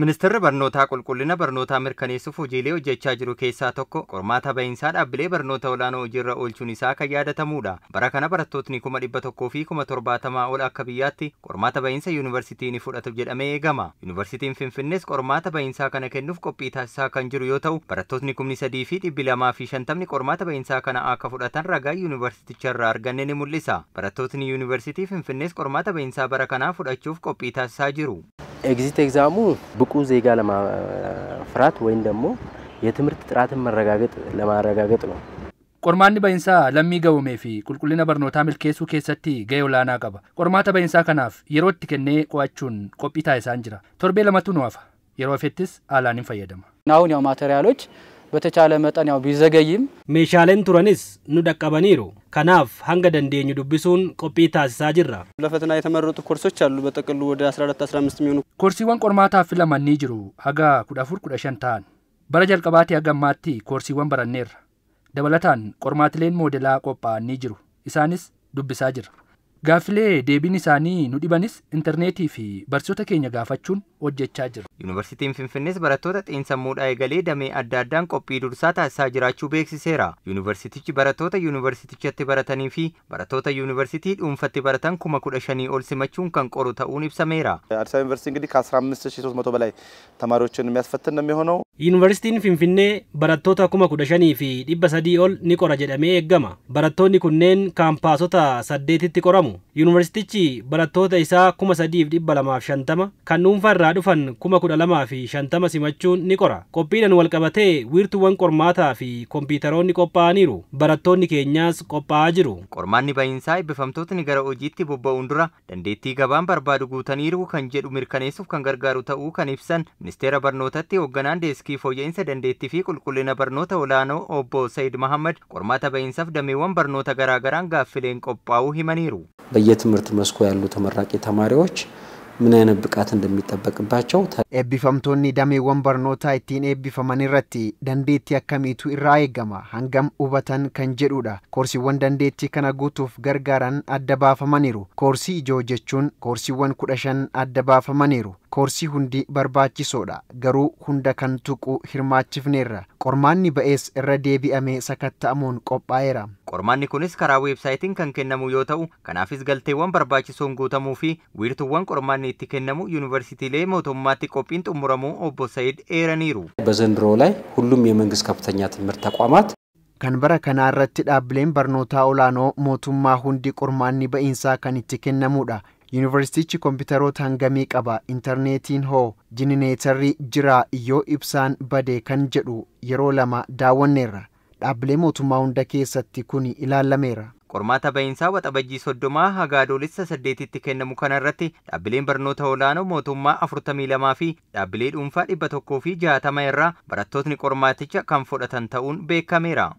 Ministeerri barnootaa qulqullina barnootaa mirkaneessuuf hojiilee hojjechaa jiru keessaa tokko qormaata bahinsaa dhaabbilee barnoota olaanoo irra oolchuun isaa kan yaadatamudha. Bara kana barattootni kuma dhibba tokkoo fi kuma torbaatamaa ol akka biyyaatti qormaata bahinsa yuunivarsiitii ni fudhatu jedhamee eegama. Yuunivarsiitiin Finfinnees qormaata bahinsaa kana kennuuf qophii taasisaa kan jiru yoo ta'u barattootni kumni sadii fi dhibbi lamaa fi shantamni qormaata bahinsaa kana akka fudhatan ragaa yuunivarsiiticharraa arganne ni mul'isa. Barattootni qormaata bara kanaa fudhachuuf qophii taasisaa jiru. ኤግዚት ኤግዛሙ ብቁ ዜጋ ለማፍራት ወይም ደግሞ የትምህርት ጥራትን መረጋገጥ ለማረጋገጥ ነው። ቆርማኒ ባይንሳ ለሚገቡ ሜፊ ቁልቁልና በርኖታ ሚልኬሱ ኬሰቲ ገይ ውላና ቀበ ቆርማተ ባይንሳ ከናፍ የሮት ክኔ ቋቹን ይሳንጅራ ቶርቤ ለመቱ ነዋፋ የሮፌትስ አላኒም ፈየደማ አሁን ያው ማቴሪያሎች በተቻለ መጠን ያው ቢዘገይም ሜሻሌን ቱረንስ ኑ ደቀበኒሩ ከናፍ ሀንገ ደንዴኙ ዱብሱን ቆጲ ታሲሳ ጅራ ለፈተና የተመረጡ ኮርሶች አሉ። በጠቅሉ ወደ 14 15 የሚሆኑ ኮርሲወን ቆርማታ ለማኒ ጅሩ አጋ ኩዳፉር ኩዳሸን ታን በረ ጀልቀባቴ ሀገማቲ ኮርሲወን በረኔር dabalataan qormaatileen moodelaa qophaa'anii jiru ኢሳንስ ዱብሳ ጅራ Gaafilee deebiin isaanii nu dhibanis intarneetii fi barsiisota keenya gaafachuun hojjechaa jira. Yuunivarsiitiin Finfinnees barattoota xiinsammuudhaa eegalee damee adda addaan qophii dursaa taasisaa jiraachuu beeksiseera. Yuunivarsiitichi barattoota yuunivarsiitichatti baratanii fi barattoota yuunivarsiitii dhuunfatti baratan kuma kudha shanii ol simachuun kan qoru ta'uun ibsameera. አዲስ አበባ ዩኒቨርሲቲ እንግዲህ ከ15300 በላይ ተማሪዎችን የሚያስፈትን ነው የሚሆነው። Yuunivarsiitiin Finfinnee barattoota kuma kudha fi dhibba ol ni qora jedhamee eeggama. Barattoonni kunneen kaampaasota saddeetitti qoramu. Yuunivarsiitichi barattoota isaa kuma shantama kan dhuunfaa irraa dhufan kuma fi shantama simachuun ni qora. Qophiidhaan walqabatee wiirtuuwwan qormaataa fi kompiitaroonni qophaa'aniiru. Barattoonni keenyaas qophaa'aa jiru. Qormaanni baay'insaa eebbifamtootni gara hojiitti bobba'uun dura dandeettii gabaan barbaadu guutaniiru kan jedhu mirkaneessuuf kan gargaaru ta'uu kan ibsan ministeera barnootatti hoogganaan deessu. riiskii fooyya'insa dandeettii fi qulqullina barnoota olaanoo obbo Sayid Mahammad qormaata ba'iinsaaf dameewwan barnoota garaagaraa gaaffileen qophaa'uu himaniiru። በየትምህርት መስኩ ያሉ ተመራቂ ተማሪዎች ምን አይነት ብቃት dameewwan barnootaa ittiin eebbifaman irratti dandeettii akkamiitu irraa eegama hangam hubatan kan jedhudha koorsiiwwan dandeettii kana guutuuf gargaaran adda baafamaniiru koorsii ijoo jechuun koorsiiwwan kudha shan adda baafamaniiru koorsii hundi barbaachisoodha garuu hunda kan tuqu hirmaachifneerra qormaanni ba'ees irra deebi'amee sakatta'amuun qophaa'eera Qormaanni kunis karaa weebsaayitiin kan kennamu yoo ta'u, kanaafis galteewwan barbaachisoon guutamuu fi wiirtuuwwan qormaanni itti kennamu ዩኒቨርሲቲሌ mootummaatti qophiin xumuramuu obbo saayid eeraniiru. በዘንድሮ ላይ ሁሉም የመንግስት kan bara kanaa irratti dhaabbileen barnootaa olaanoo mootummaa hundi qormaanni ba'iinsaa kan itti kennamudha. Yuunivarsiitichi kompiitaroota hangamii qaba, intarneetiin hoo, jinineetarri jiraa yoo ibsaan badee kan jedhu yeroo lama daawwanneerra. dhaabbilee mootummaa hunda keessatti kun ilaalameera. Qormaata bahiinsaa waxa bajjii soddomaa hagaadoolessa saddeetitti kennamu kanarratti dhaabbileen barnoota olaanoo mootummaa afurtamii lamaa fi dhaabbilee dhuunfaa dhibba tokkoo fi jahatama irraa barattootni qormaaticha kan fudhatan ta'uun beekameera.